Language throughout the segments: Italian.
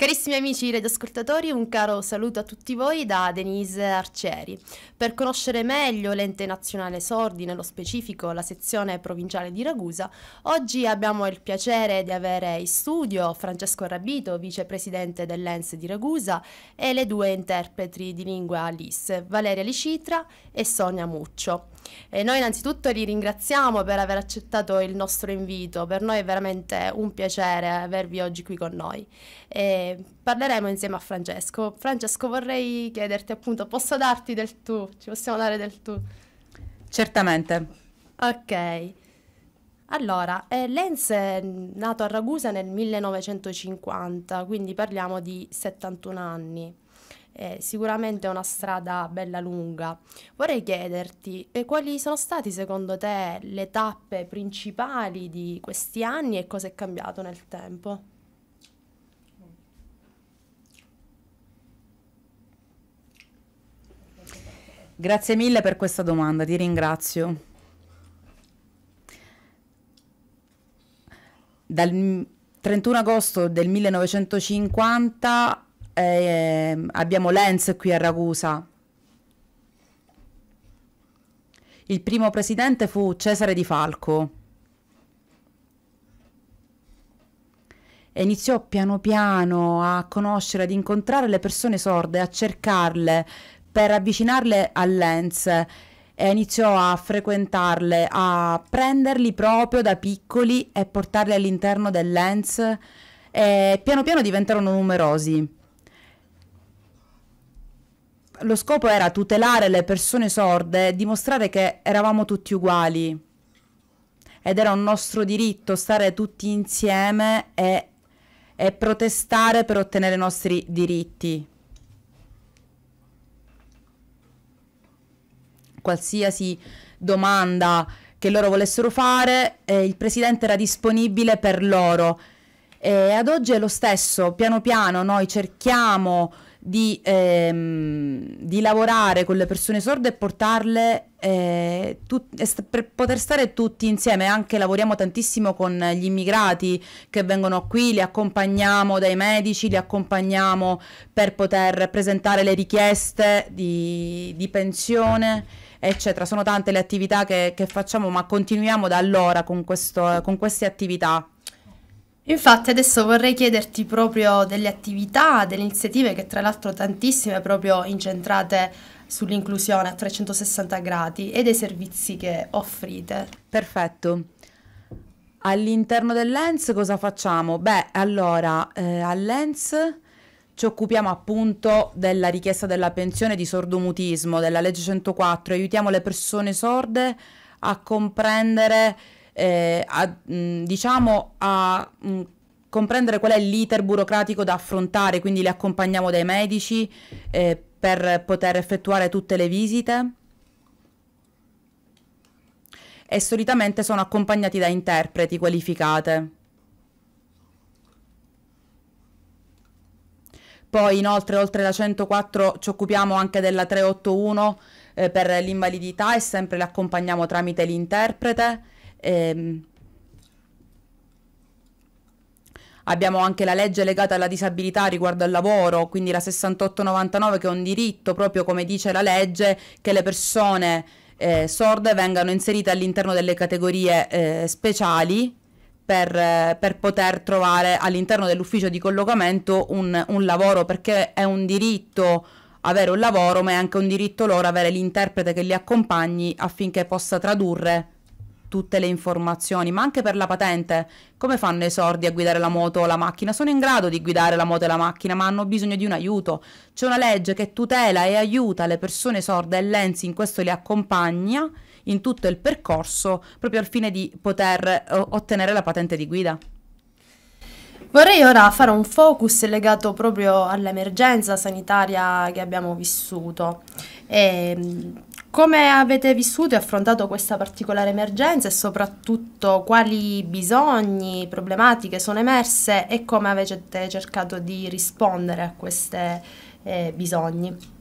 Carissimi amici radioascoltatori, un caro saluto a tutti voi da Denise Arcieri. Per conoscere meglio l'ente nazionale sordi, nello specifico la sezione provinciale di Ragusa, oggi abbiamo il piacere di avere in studio Francesco Rabito, vicepresidente dell'ENS di Ragusa, e le due interpreti di lingua LIS, Valeria Licitra e Sonia Muccio. E noi innanzitutto li ringraziamo per aver accettato il nostro invito, per noi è veramente un piacere avervi oggi qui con noi. E parleremo insieme a Francesco. Francesco vorrei chiederti appunto, posso darti del tu? Ci possiamo dare del tu? Certamente. Ok. Allora, eh, Lenz è nato a Ragusa nel 1950, quindi parliamo di 71 anni. Eh, sicuramente è una strada bella lunga. Vorrei chiederti eh, quali sono stati secondo te le tappe principali di questi anni e cosa è cambiato nel tempo? Grazie mille per questa domanda, ti ringrazio. Dal 31 agosto del 1950 eh, abbiamo Lenz qui a Ragusa. Il primo presidente fu Cesare Di Falco. e iniziò piano piano a conoscere, ad incontrare le persone sorde, a cercarle per avvicinarle al Lenz e iniziò a frequentarle, a prenderli proprio da piccoli e portarli all'interno del Lenz e piano piano diventarono numerosi. Lo scopo era tutelare le persone sorde e dimostrare che eravamo tutti uguali ed era un nostro diritto stare tutti insieme e, e protestare per ottenere i nostri diritti. qualsiasi domanda che loro volessero fare, eh, il presidente era disponibile per loro. E ad oggi è lo stesso, piano piano noi cerchiamo di, ehm, di lavorare con le persone sorde e portarle eh, per poter stare tutti insieme. Anche lavoriamo tantissimo con gli immigrati che vengono qui, li accompagniamo dai medici, li accompagniamo per poter presentare le richieste di, di pensione eccetera. Sono tante le attività che, che facciamo, ma continuiamo da allora con, questo, con queste attività. Infatti adesso vorrei chiederti proprio delle attività, delle iniziative che tra l'altro tantissime proprio incentrate sull'inclusione a 360 gradi e dei servizi che offrite. Perfetto. All'interno dell'ENS cosa facciamo? Beh, allora, eh, all'ENS ci occupiamo appunto della richiesta della pensione di sordomutismo, della legge 104, aiutiamo le persone sorde a comprendere, eh, a, mh, diciamo, a mh, comprendere qual è l'iter burocratico da affrontare, quindi le accompagniamo dai medici eh, per poter effettuare tutte le visite e solitamente sono accompagnati da interpreti qualificate. Poi inoltre oltre la 104 ci occupiamo anche della 381 eh, per l'invalidità e sempre l'accompagniamo tramite l'interprete. Ehm. Abbiamo anche la legge legata alla disabilità riguardo al lavoro, quindi la 6899 che è un diritto, proprio come dice la legge, che le persone eh, sorde vengano inserite all'interno delle categorie eh, speciali per, per, poter trovare all'interno dell'ufficio di collocamento un, un, lavoro, perché è un diritto avere un lavoro, ma è anche un diritto loro avere l'interprete che li accompagni affinché possa tradurre tutte le informazioni, ma anche per la patente. Come fanno i sordi a guidare la moto o la macchina? Sono in grado di guidare la moto e la macchina, ma hanno bisogno di un aiuto. C'è una legge che tutela e aiuta le persone sorde e Lenzi in questo li accompagna in tutto il percorso proprio al fine di poter eh, ottenere la patente di guida. Vorrei ora fare un focus legato proprio all'emergenza sanitaria che abbiamo vissuto. E, ehm, come avete vissuto e affrontato questa particolare emergenza e soprattutto quali bisogni, problematiche sono emerse e come avete cercato di rispondere a questi eh, bisogni?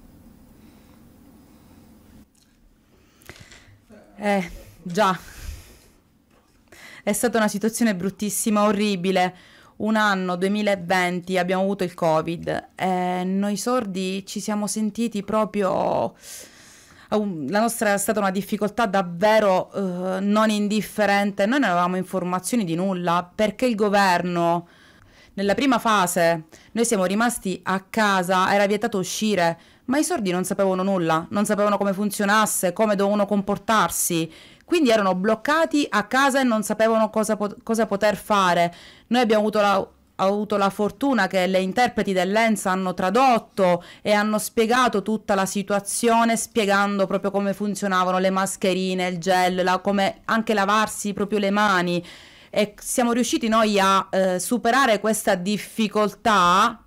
Eh, già. È stata una situazione bruttissima, orribile. Un anno, 2020, abbiamo avuto il Covid. E eh, noi sordi ci siamo sentiti proprio... La nostra è stata una difficoltà davvero eh, non indifferente. Noi non avevamo informazioni di nulla perché il governo, nella prima fase, noi siamo rimasti a casa, era vietato uscire ma i sordi non sapevano nulla, non sapevano come funzionasse, come dovevano comportarsi, quindi erano bloccati a casa e non sapevano cosa, cosa poter fare. Noi abbiamo avuto la, avuto la fortuna che le interpreti dell'ENSA hanno tradotto e hanno spiegato tutta la situazione, spiegando proprio come funzionavano le mascherine, il gel, la, come anche lavarsi proprio le mani. E siamo riusciti noi a eh, superare questa difficoltà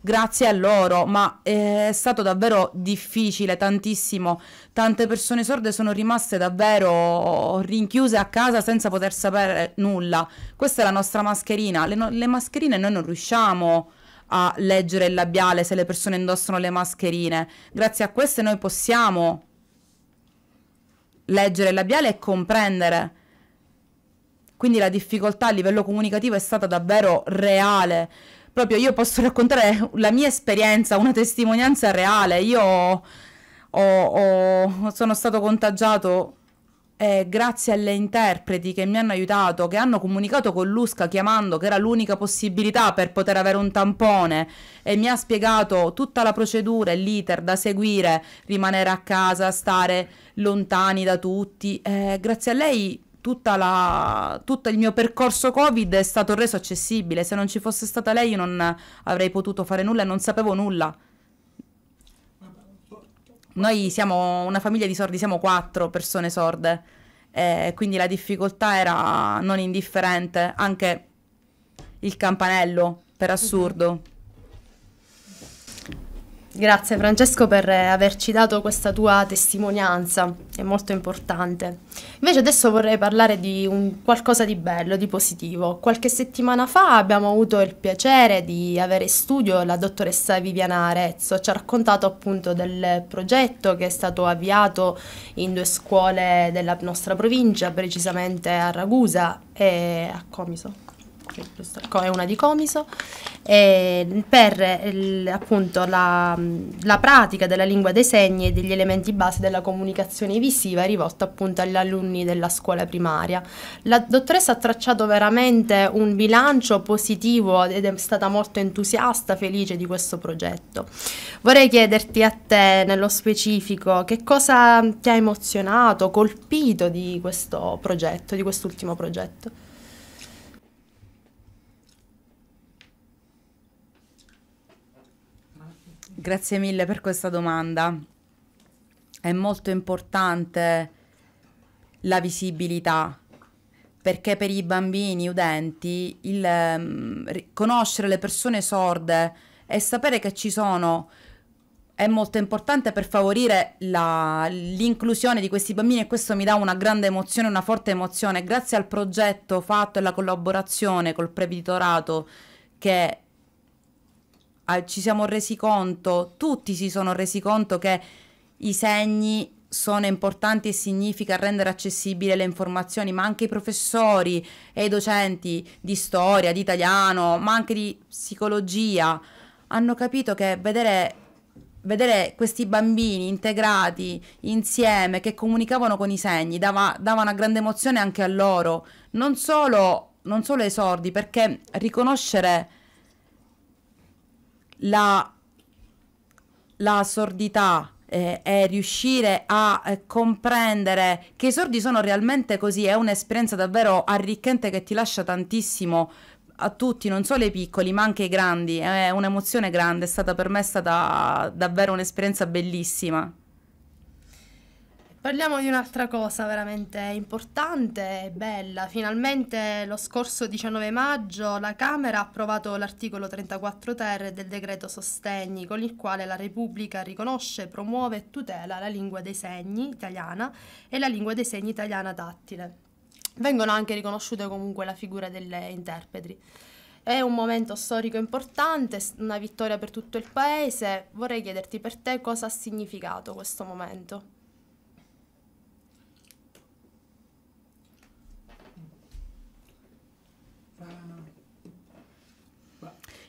grazie a loro, ma eh, è stato davvero difficile, tantissimo. Tante persone sorde sono rimaste davvero rinchiuse a casa senza poter sapere nulla. Questa è la nostra mascherina. Le, no le mascherine noi non riusciamo a leggere il labiale se le persone indossano le mascherine. Grazie a queste noi possiamo leggere il labiale e comprendere. Quindi la difficoltà a livello comunicativo è stata davvero reale proprio io posso raccontare la mia esperienza, una testimonianza reale. Io ho, ho, sono stato contagiato eh, grazie alle interpreti che mi hanno aiutato, che hanno comunicato con Lusca chiamando, che era l'unica possibilità per poter avere un tampone e mi ha spiegato tutta la procedura e l'iter da seguire, rimanere a casa, stare lontani da tutti. Eh, grazie a lei la, tutto il mio percorso Covid è stato reso accessibile. Se non ci fosse stata lei, io non avrei potuto fare nulla e non sapevo nulla. Noi siamo una famiglia di sordi, siamo quattro persone sorde, eh, quindi la difficoltà era non indifferente. Anche il campanello, per assurdo. Grazie Francesco per eh, averci dato questa tua testimonianza, è molto importante. Invece adesso vorrei parlare di qualcosa di bello, di positivo. Qualche settimana fa abbiamo avuto il piacere di avere in studio la dottoressa Viviana Arezzo, ci ha raccontato appunto del progetto che è stato avviato in due scuole della nostra provincia, precisamente a Ragusa e a Comiso è una di Comiso, eh, per il, appunto la, la, pratica della lingua dei segni e degli elementi base della comunicazione visiva rivolta appunto agli alunni della scuola primaria. La dottoressa ha tracciato veramente un bilancio positivo ed è stata molto entusiasta, felice di questo progetto. Vorrei chiederti a te nello specifico che cosa ti ha emozionato, colpito di questo progetto, di quest'ultimo progetto. Grazie mille per questa domanda. È molto importante la visibilità perché per i bambini udenti il, um, conoscere le persone sorde e sapere che ci sono è molto importante per favorire l'inclusione di questi bambini e questo mi dà una grande emozione, una forte emozione. Grazie al progetto fatto e alla collaborazione col Previtorato che Ah, ci siamo resi conto, tutti si sono resi conto che i segni sono importanti e significa rendere accessibili le informazioni, ma anche i professori e i docenti di storia, di italiano, ma anche di psicologia hanno capito che vedere, vedere questi bambini integrati insieme che comunicavano con i segni dava, dava una grande emozione anche a loro, non solo, non solo ai sordi, perché riconoscere la, la sordità e eh, riuscire a eh, comprendere che i sordi sono realmente così, è un'esperienza davvero arricchente che ti lascia tantissimo a tutti, non solo i piccoli, ma anche i grandi. È un'emozione grande, è stata per me è stata davvero un'esperienza bellissima. Parliamo di un'altra cosa veramente importante e bella. Finalmente lo scorso 19 maggio la Camera ha approvato l'articolo 34 ter del decreto sostegni con il quale la Repubblica riconosce, promuove e tutela la lingua dei segni italiana e la lingua dei segni italiana tattile. Vengono anche riconosciute comunque la figura delle interpreti. È un momento storico importante, una vittoria per tutto il Paese. Vorrei chiederti per te cosa ha significato questo momento.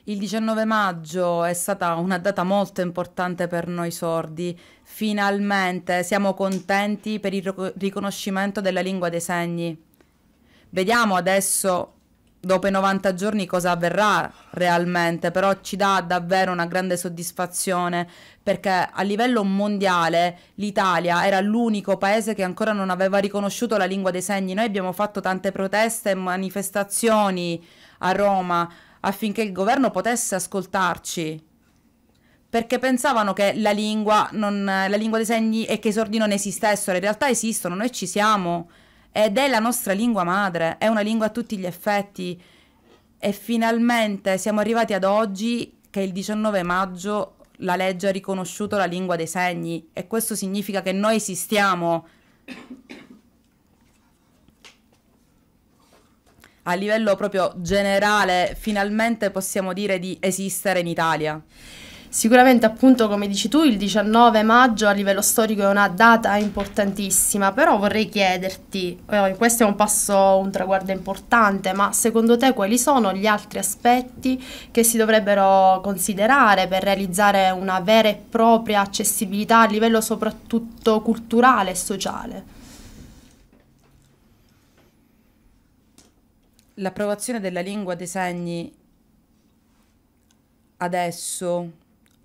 Il 19 maggio è stata una data molto importante per noi sordi. Finalmente siamo contenti per il riconoscimento della lingua dei segni. Vediamo adesso, dopo i 90 giorni, cosa avverrà realmente, però ci dà davvero una grande soddisfazione perché a livello mondiale l'Italia era l'unico paese che ancora non aveva riconosciuto la lingua dei segni. Noi abbiamo fatto tante proteste e manifestazioni a Roma affinché il governo potesse ascoltarci perché pensavano che la lingua, non, la lingua dei segni e che i sordi non esistessero, in realtà esistono, noi ci siamo ed è la nostra lingua madre, è una lingua a tutti gli effetti e finalmente siamo arrivati ad oggi che il 19 maggio la legge ha riconosciuto la lingua dei segni e questo significa che noi esistiamo a livello proprio generale finalmente possiamo dire di esistere in Italia? Sicuramente appunto come dici tu il 19 maggio a livello storico è una data importantissima, però vorrei chiederti, eh, questo è un passo, un traguardo importante, ma secondo te quali sono gli altri aspetti che si dovrebbero considerare per realizzare una vera e propria accessibilità a livello soprattutto culturale e sociale? l'approvazione della lingua dei segni adesso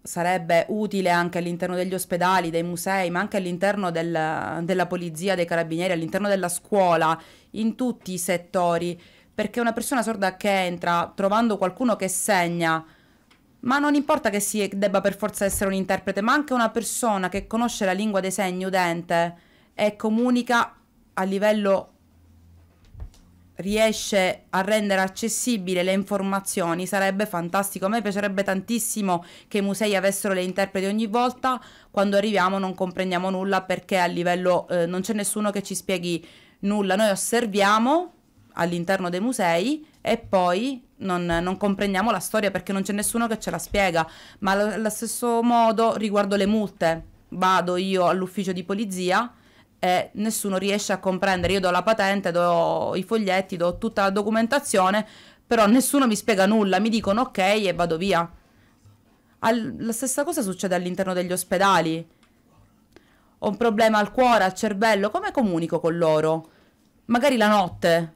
sarebbe utile anche all'interno degli ospedali, dei musei, ma anche all'interno del, della polizia, dei carabinieri, all'interno della scuola, in tutti i settori, perché una persona sorda che entra trovando qualcuno che segna, ma non importa che si debba per forza essere un interprete, ma anche una persona che conosce la lingua dei segni udente e comunica a livello riesce a rendere accessibile le informazioni sarebbe fantastico. A me piacerebbe tantissimo che i musei avessero le interpreti ogni volta, quando arriviamo non comprendiamo nulla perché a livello eh, non c'è nessuno che ci spieghi nulla, noi osserviamo all'interno dei musei e poi non, non, comprendiamo la storia perché non c'è nessuno che ce la spiega, ma allo stesso modo riguardo le multe, vado io all'ufficio di polizia e nessuno riesce a comprendere. Io do la patente, do i foglietti, do tutta la documentazione, però nessuno mi spiega nulla, mi dicono ok e vado via. All- la stessa cosa succede all'interno degli ospedali. Ho un problema al cuore, al cervello, come comunico con loro? Magari la notte,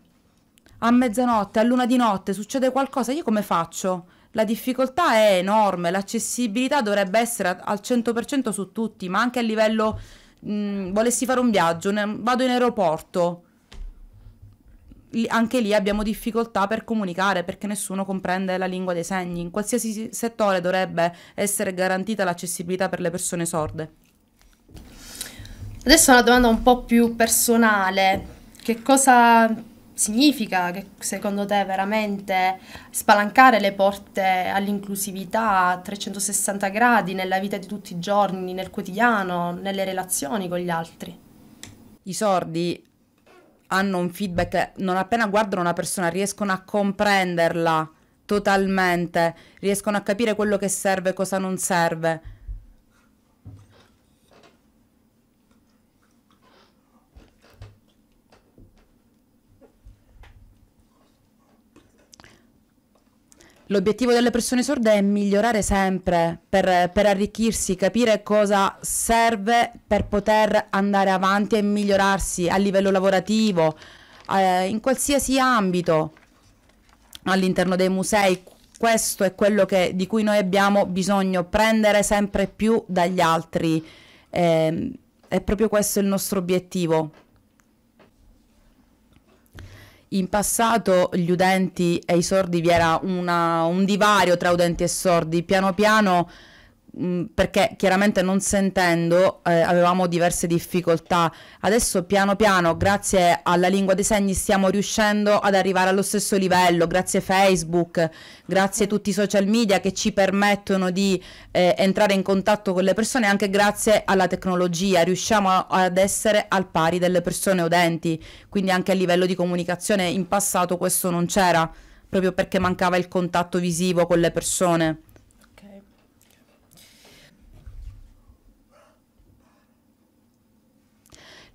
a mezzanotte, a luna di notte succede qualcosa, io come faccio? La difficoltà è enorme, l'accessibilità dovrebbe essere al 100% su tutti, ma anche a livello mh, mm, volessi fare un viaggio, ne, vado in aeroporto, anche lì abbiamo difficoltà per comunicare perché nessuno comprende la lingua dei segni. In qualsiasi settore dovrebbe essere garantita l'accessibilità per le persone sorde. Adesso una domanda un po' più personale. Che cosa significa che secondo te veramente spalancare le porte all'inclusività a 360 gradi nella vita di tutti i giorni, nel quotidiano, nelle relazioni con gli altri? I sordi hanno un feedback, non appena guardano una persona riescono a comprenderla totalmente, riescono a capire quello che serve e cosa non serve L'obiettivo delle persone sorde è migliorare sempre per, per, arricchirsi, capire cosa serve per poter andare avanti e migliorarsi a livello lavorativo, eh, in qualsiasi ambito all'interno dei musei. Questo è quello che, di cui noi abbiamo bisogno, prendere sempre più dagli altri. Eh, è proprio questo il nostro obiettivo in passato gli udenti e i sordi vi era una, un divario tra udenti e sordi, piano piano Mm, perché chiaramente non sentendo eh, avevamo diverse difficoltà. Adesso piano piano, grazie alla lingua dei segni, stiamo riuscendo ad arrivare allo stesso livello, grazie Facebook, grazie a tutti i social media che ci permettono di eh, entrare in contatto con le persone, anche grazie alla tecnologia, riusciamo a, ad essere al pari delle persone udenti, quindi anche a livello di comunicazione in passato questo non c'era proprio perché mancava il contatto visivo con le persone.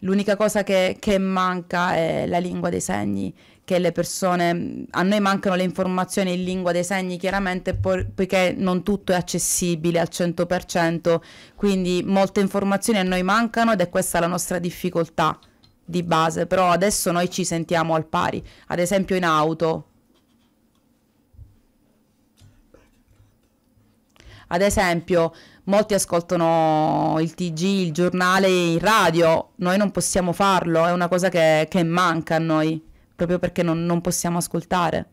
L'unica cosa che, che manca è la lingua dei segni, che le persone, a noi mancano le informazioni in lingua dei segni chiaramente por, poiché non tutto è accessibile al 100%, quindi molte informazioni a noi mancano ed è questa la nostra difficoltà di base, però adesso noi ci sentiamo al pari, ad esempio in auto. Ad esempio, Molti ascoltano il TG, il giornale, il radio, noi non possiamo farlo, è una cosa che, che manca a noi, proprio perché non, non possiamo ascoltare.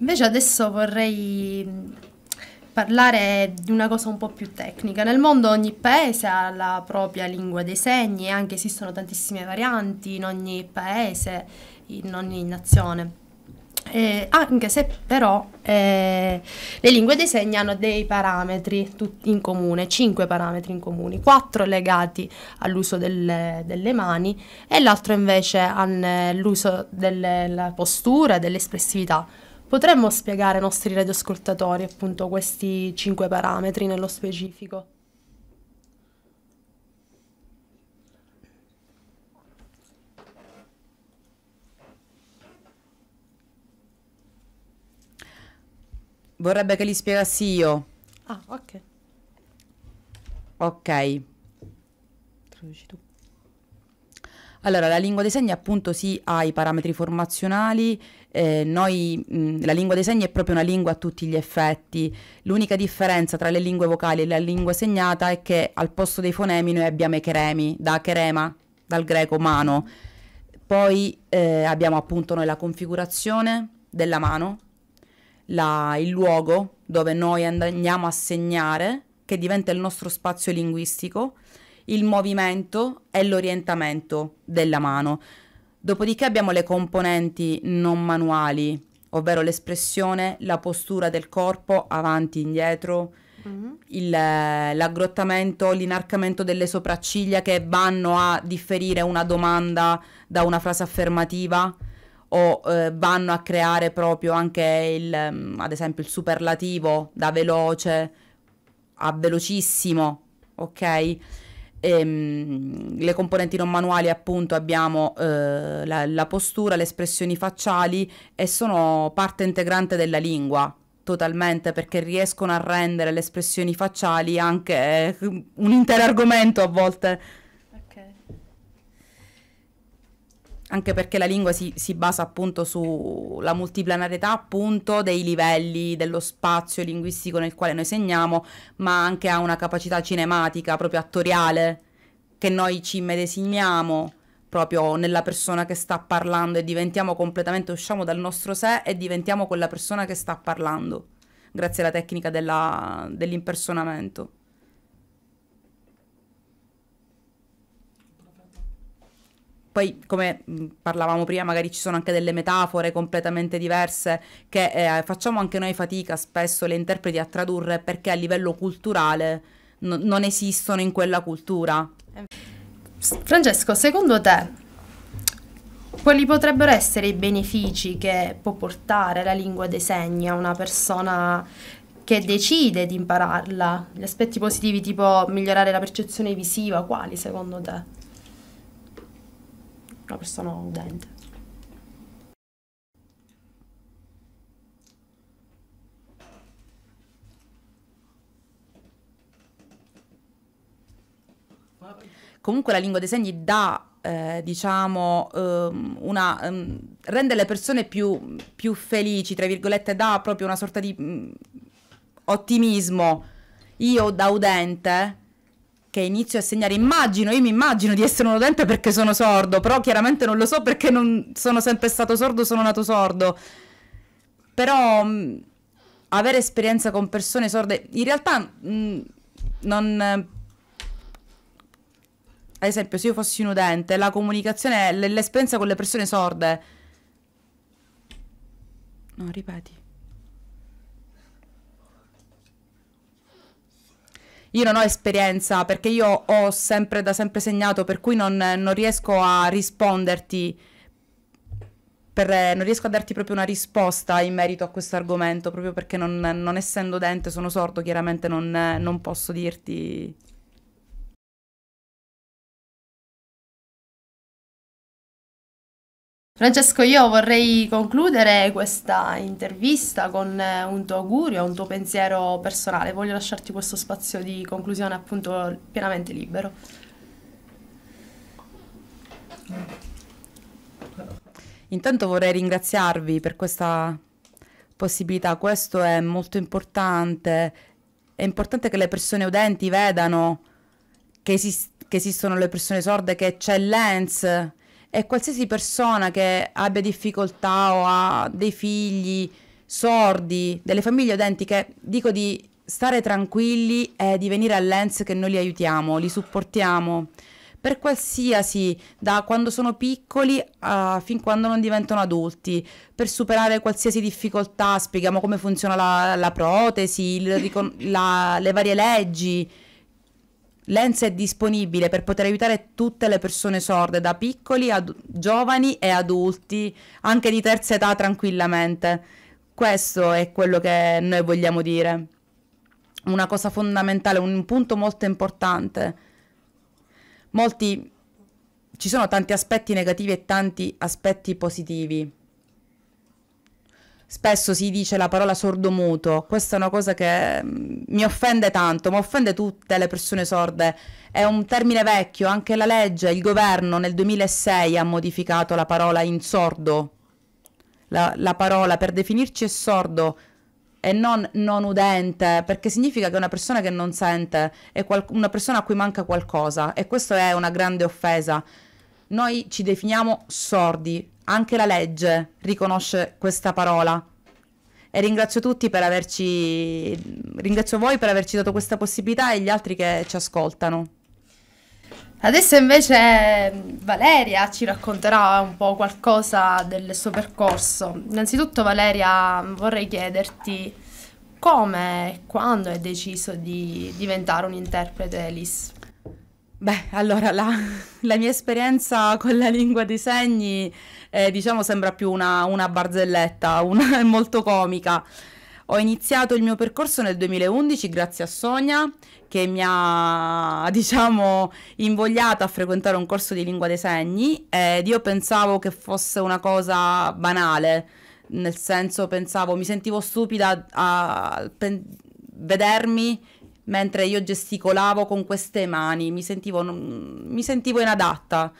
Invece adesso vorrei mm, parlare di una cosa un po' più tecnica. Nel mondo ogni paese ha la propria lingua dei segni e anche esistono tantissime varianti in ogni paese, in ogni nazione. Eh, anche se però eh, le lingue dei segni hanno dei parametri in comune, 5 parametri in comune, 4 legati all'uso delle, delle, mani e l'altro invece all'uso della postura e dell'espressività. Potremmo spiegare ai nostri radioascoltatori appunto questi 5 parametri nello specifico? Vorrebbe che li spiegassi io. Ah, ok. Ok. Traduci tu. Allora, la lingua dei segni appunto sì ha i parametri formazionali, eh, noi, mh, la lingua dei segni è proprio una lingua a tutti gli effetti, l'unica differenza tra le lingue vocali e la lingua segnata è che al posto dei fonemi noi abbiamo i cheremi, da cherema, dal greco mano, poi eh, abbiamo appunto noi la configurazione della mano, la, il luogo dove noi andiamo a segnare, che diventa il nostro spazio linguistico, il movimento e l'orientamento della mano. Dopodiché abbiamo le componenti non manuali, ovvero l'espressione, la postura del corpo avanti, e indietro, mm-hmm. il, l'aggrottamento, l'inarcamento delle sopracciglia che vanno a differire una domanda da una frase affermativa o eh, vanno a creare proprio anche il, mm, ad esempio il superlativo da veloce a velocissimo, ok? E, ehm, mh, le componenti non manuali appunto abbiamo eh, la, la postura, le espressioni facciali e sono parte integrante della lingua, totalmente perché riescono a rendere le espressioni facciali anche eh, un intero argomento a volte anche perché la lingua si, si, basa appunto sulla multiplanarietà appunto dei livelli dello spazio linguistico nel quale noi segniamo, ma anche ha una capacità cinematica, proprio attoriale, che noi ci medesimiamo proprio nella persona che sta parlando e diventiamo completamente, usciamo dal nostro sé e diventiamo quella persona che sta parlando, grazie alla tecnica dell'impersonamento. Poi, come parlavamo prima, magari ci sono anche delle metafore completamente diverse che eh, facciamo anche noi fatica spesso le interpreti a tradurre perché a livello culturale n- non esistono in quella cultura. Francesco, secondo te quali potrebbero essere i benefici che può portare la lingua dei segni a una persona che decide di impararla? Gli aspetti positivi tipo migliorare la percezione visiva, quali secondo te? una persona udente. Comunque la lingua dei segni dà eh, diciamo, um, una, um, rende le persone più, più, felici, tra virgolette, dà proprio una sorta di mm, ottimismo. Io da udente che inizio a segnare, immagino, io mi immagino di essere un udente perché sono sordo, però chiaramente non lo so perché non sono sempre stato sordo, sono nato sordo. Però mh, mm, avere esperienza con persone sorde, in realtà mh, mm, non... Eh, ad esempio, se io fossi un udente, la comunicazione, l'esperienza con le persone sorde... No, ripeti. io non ho esperienza perché io ho sempre da sempre segnato, per cui non, non riesco a risponderti. Per, non riesco a darti proprio una risposta in merito a questo argomento, proprio perché non, non essendo dente sono sordo, chiaramente non, non posso dirti Francesco, io vorrei concludere questa intervista con eh, un tuo augurio, un tuo pensiero personale. Voglio lasciarti questo spazio di conclusione appunto pienamente libero. Intanto vorrei ringraziarvi per questa possibilità, questo è molto importante, è importante che le persone udenti vedano che, esist che esistono le persone sorde, che c'è l'ENS e qualsiasi persona che abbia difficoltà o ha dei figli sordi, delle famiglie identiche, dico di stare tranquilli e di venire a Lens che noi li aiutiamo, li supportiamo per qualsiasi, da quando sono piccoli a, fin quando non diventano adulti, per superare qualsiasi difficoltà, spieghiamo come funziona la, la protesi, la, le varie leggi, Lens è disponibile per poter aiutare tutte le persone sorde, da piccoli a giovani e adulti, anche di terza età tranquillamente. Questo è quello che noi vogliamo dire. Una cosa fondamentale, un punto molto importante. Molti, ci sono tanti aspetti negativi e tanti aspetti positivi spesso si dice la parola sordomuto, questa è una cosa che mm, mi offende tanto, ma offende tutte le persone sorde, è un termine vecchio, anche la legge, il governo nel 2006 ha modificato la parola in sordo, la, la parola per definirci è sordo, e non non udente, perché significa che una persona che non sente è una persona a cui manca qualcosa e questa è una grande offesa. Noi ci definiamo sordi, anche la legge riconosce questa parola. E ringrazio tutti per averci. Ringrazio voi per averci dato questa possibilità e gli altri che ci ascoltano. Adesso invece ehm, Valeria ci racconterà un po' qualcosa del suo percorso. Innanzitutto Valeria vorrei chiederti come e quando hai deciso di diventare un interprete Elis. Beh, allora la, la mia esperienza con la lingua dei segni, eh, diciamo, sembra più una, una barzelletta, una, è molto comica. Ho iniziato il mio percorso nel 2011 grazie a Sonia che mi ha, diciamo, invogliata a frequentare un corso di lingua dei segni ed io pensavo che fosse una cosa banale, nel senso pensavo, mi sentivo stupida a, a vedermi mentre io gesticolavo con queste mani, mi sentivo, non, mi sentivo inadatta,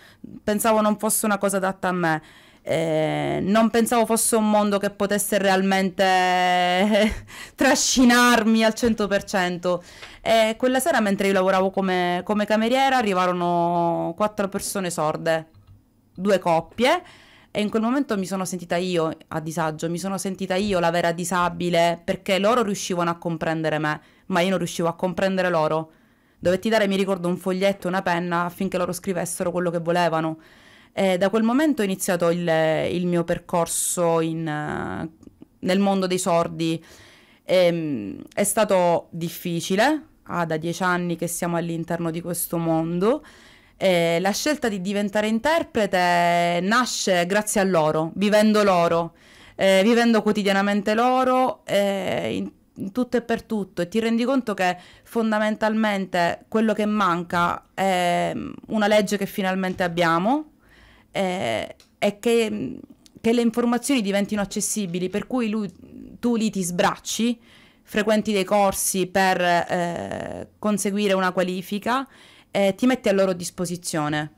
pensavo non fosse una cosa adatta a me. Eh, non pensavo fosse un mondo che potesse realmente eh, trascinarmi al 100%. E quella sera, mentre io lavoravo come, come cameriera, arrivarono quattro persone sorde, due coppie e in quel momento mi sono sentita io a disagio, mi sono sentita io la vera disabile, perché loro riuscivano a comprendere me, ma io non riuscivo a comprendere loro. Dovetti dare, mi ricordo, un foglietto, una penna affinché loro scrivessero quello che volevano. E da quel momento è iniziato il, il mio percorso in, nel mondo dei sordi. E, ehm, è stato difficile, ah, da dieci anni che siamo all'interno di questo mondo. Eh, la scelta di diventare interprete nasce grazie a loro, vivendo loro, eh, vivendo quotidianamente loro, eh, in, in tutto e per tutto, e ti rendi conto che fondamentalmente quello che manca è mm, una legge che finalmente abbiamo e che, mm, che le informazioni diventino accessibili, per cui lui, tu lì ti sbracci frequenti dei corsi per eh, conseguire una qualifica eh, ti metti a loro disposizione.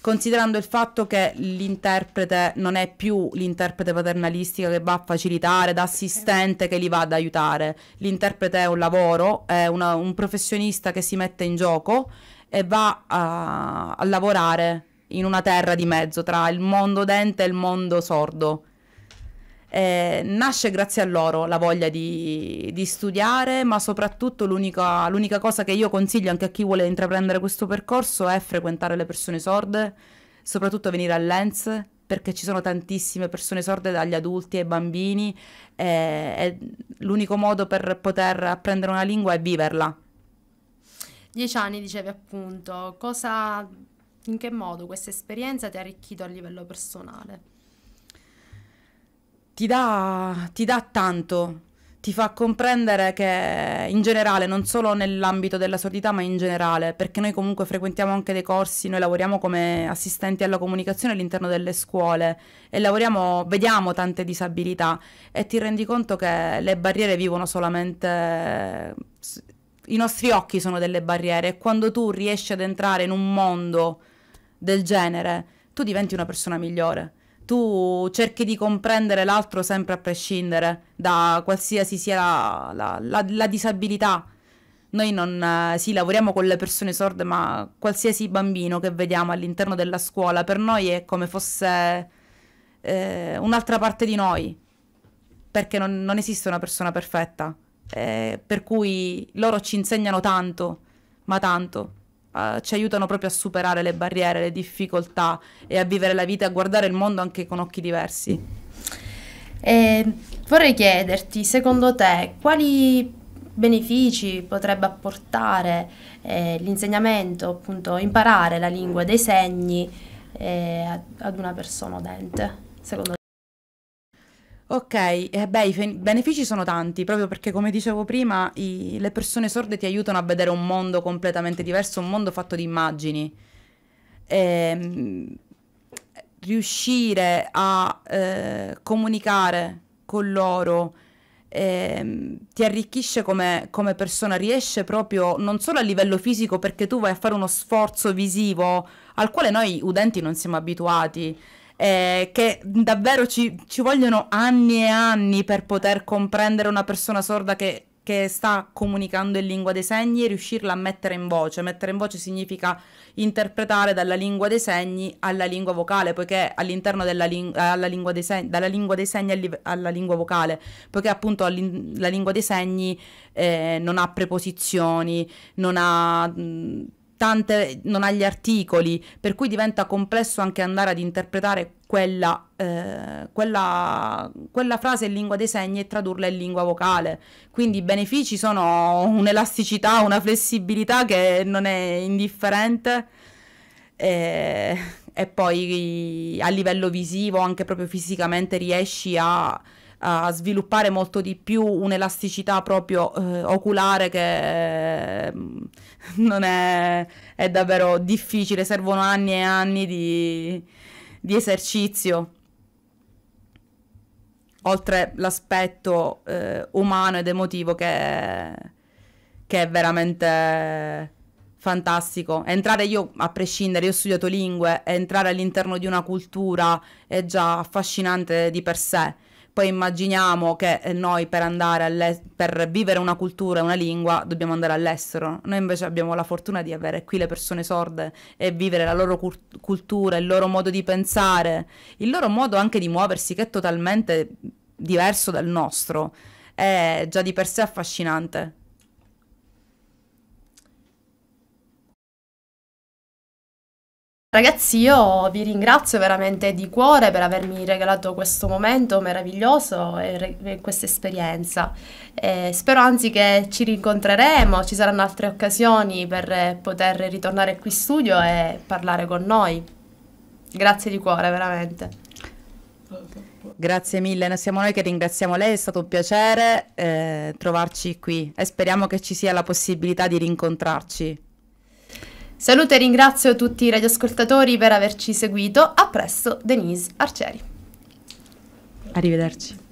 Considerando il fatto che l'interprete non è più l'interprete paternalistica che va a facilitare, da assistente che li va ad aiutare, l'interprete è un lavoro, è una, un professionista che si mette in gioco e va a, a lavorare in una terra di mezzo tra il mondo dente e il mondo sordo eh, nasce grazie a loro la voglia di, di studiare, ma soprattutto l'unica, l'unica, cosa che io consiglio anche a chi vuole intraprendere questo percorso è frequentare le persone sorde, soprattutto venire a Lens, perché ci sono tantissime persone sorde dagli adulti ai bambini e, eh, l'unico modo per poter apprendere una lingua è viverla. Dieci anni dicevi appunto, cosa, in che modo questa esperienza ti ha arricchito a livello personale? ti dà, ti dà tanto, ti fa comprendere che in generale, non solo nell'ambito della sordità, ma in generale, perché noi comunque frequentiamo anche dei corsi, noi lavoriamo come assistenti alla comunicazione all'interno delle scuole e lavoriamo, vediamo tante disabilità e ti rendi conto che le barriere vivono solamente i nostri occhi sono delle barriere e quando tu riesci ad entrare in un mondo del genere, tu diventi una persona migliore tu cerchi di comprendere l'altro sempre a prescindere da qualsiasi sia la, la, la, la disabilità. Noi non, eh, sì, lavoriamo con le persone sorde, ma qualsiasi bambino che vediamo all'interno della scuola per noi è come fosse eh, un'altra parte di noi, perché non, non esiste una persona perfetta. Eh, per cui loro ci insegnano tanto, ma tanto uh, ci aiutano proprio a superare le barriere, le difficoltà e a vivere la vita e a guardare il mondo anche con occhi diversi. Eh, vorrei chiederti, secondo te, quali benefici potrebbe apportare eh, l'insegnamento, appunto, imparare la lingua dei segni eh, ad una persona udente, secondo Ok, eh beh, i fe- benefici sono tanti, proprio perché come dicevo prima, i- le persone sorde ti aiutano a vedere un mondo completamente diverso, un mondo fatto di immagini. Ehm, riuscire a eh, comunicare con loro ehm, ti arricchisce come, come persona, riesce proprio non solo a livello fisico, perché tu vai a fare uno sforzo visivo al quale noi udenti non siamo abituati eh, che davvero ci, ci, vogliono anni e anni per poter comprendere una persona sorda che, che sta comunicando in lingua dei segni e riuscirla a mettere in voce. Mettere in voce significa interpretare dalla lingua dei segni alla lingua vocale, poiché all'interno della ling- lingua dei segni, dalla lingua dei segni all- alla lingua vocale, poiché appunto la lingua dei segni eh, non ha preposizioni, non ha... Mh, tante, non ha gli articoli, per cui diventa complesso anche andare ad interpretare quella, eh, quella, quella frase in lingua dei segni e tradurla in lingua vocale. Quindi i benefici sono un'elasticità, una flessibilità che non è indifferente. E, e poi a livello visivo, anche proprio fisicamente, riesci a a sviluppare molto di più un'elasticità proprio eh, oculare che eh, non è, è, davvero difficile, servono anni e anni di, di esercizio. Oltre l'aspetto eh, umano ed emotivo che, che è veramente fantastico. Entrare io, a prescindere, io ho studiato lingue, entrare all'interno di una cultura è già affascinante di per sé poi immaginiamo che eh, noi per andare all'estero, per vivere una cultura e una lingua dobbiamo andare all'estero. Noi invece abbiamo la fortuna di avere qui le persone sorde e vivere la loro cult- cultura, il loro modo di pensare, il loro modo anche di muoversi che è totalmente diverso dal nostro. È già di per sé affascinante. Ragazzi, io vi ringrazio veramente di cuore per avermi regalato questo momento meraviglioso e, e questa esperienza. Eh, spero anzi che ci rincontreremo, ci saranno altre occasioni per poter ritornare qui in studio e parlare con noi. Grazie di cuore, veramente. Grazie mille, noi siamo noi che ringraziamo lei, è stato un piacere eh, trovarci qui e speriamo che ci sia la possibilità di rincontrarci. Saluto e ringrazio tutti i radioascoltatori per averci seguito. A presto, Denise Arcieri. Arrivederci.